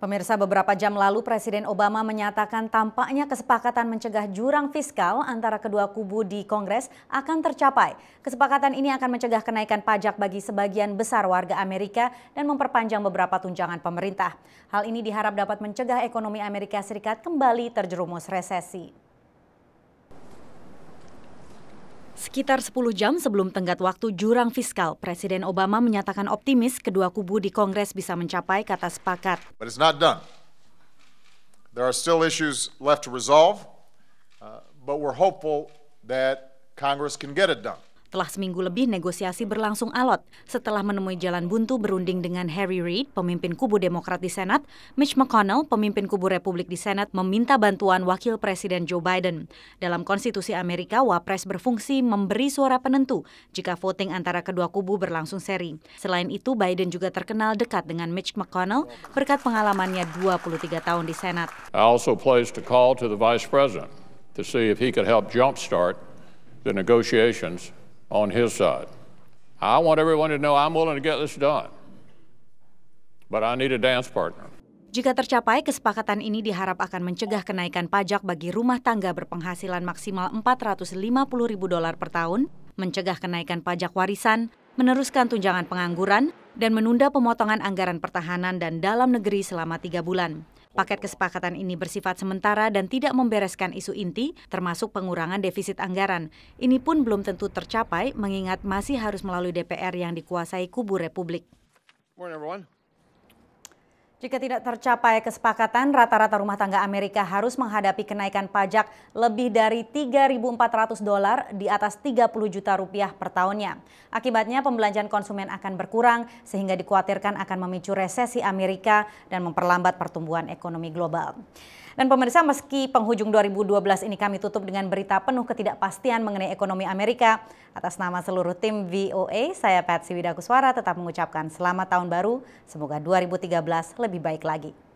Pemirsa beberapa jam lalu Presiden Obama menyatakan tampaknya kesepakatan mencegah jurang fiskal antara kedua kubu di Kongres akan tercapai. Kesepakatan ini akan mencegah kenaikan pajak bagi sebagian besar warga Amerika dan memperpanjang beberapa tunjangan pemerintah. Hal ini diharap dapat mencegah ekonomi Amerika Serikat kembali terjerumus resesi. Sekitar 10 jam sebelum tenggat waktu jurang fiskal, Presiden Obama menyatakan optimis kedua kubu di Kongres bisa mencapai kata sepakat. But it's not done. There are still issues left to resolve, uh, but we're hopeful that Congress can get it done. Telah seminggu lebih negosiasi berlangsung alot. Setelah menemui jalan buntu berunding dengan Harry Reid, pemimpin kubu Demokrat di Senat, Mitch McConnell, pemimpin kubu Republik di Senat, meminta bantuan Wakil Presiden Joe Biden. Dalam konstitusi Amerika, Wapres berfungsi memberi suara penentu jika voting antara kedua kubu berlangsung seri. Selain itu, Biden juga terkenal dekat dengan Mitch McConnell berkat pengalamannya 23 tahun di Senat. I also placed a call to the Vice President to see if he could help jumpstart the negotiations on his side. I want everyone to know I'm willing to get this done, but I need a dance partner. Jika tercapai, kesepakatan ini diharap akan mencegah kenaikan pajak bagi rumah tangga berpenghasilan maksimal 450 ribu dolar per tahun, mencegah kenaikan pajak warisan, meneruskan tunjangan pengangguran, dan menunda pemotongan anggaran pertahanan dan dalam negeri selama tiga bulan. Paket kesepakatan ini bersifat sementara dan tidak membereskan isu inti, termasuk pengurangan defisit anggaran. Ini pun belum tentu tercapai mengingat masih harus melalui DPR yang dikuasai kubu Republik. Jika tidak tercapai kesepakatan, rata-rata rumah tangga Amerika harus menghadapi kenaikan pajak lebih dari 3.400 dolar di atas 30 juta rupiah per tahunnya. Akibatnya pembelanjaan konsumen akan berkurang sehingga dikhawatirkan akan memicu resesi Amerika dan memperlambat pertumbuhan ekonomi global. Dan pemirsa meski penghujung 2012 ini kami tutup dengan berita penuh ketidakpastian mengenai ekonomi Amerika, Atas nama seluruh tim VOA, saya Patsy Widakuswara tetap mengucapkan selamat tahun baru. Semoga 2013 lebih baik lagi.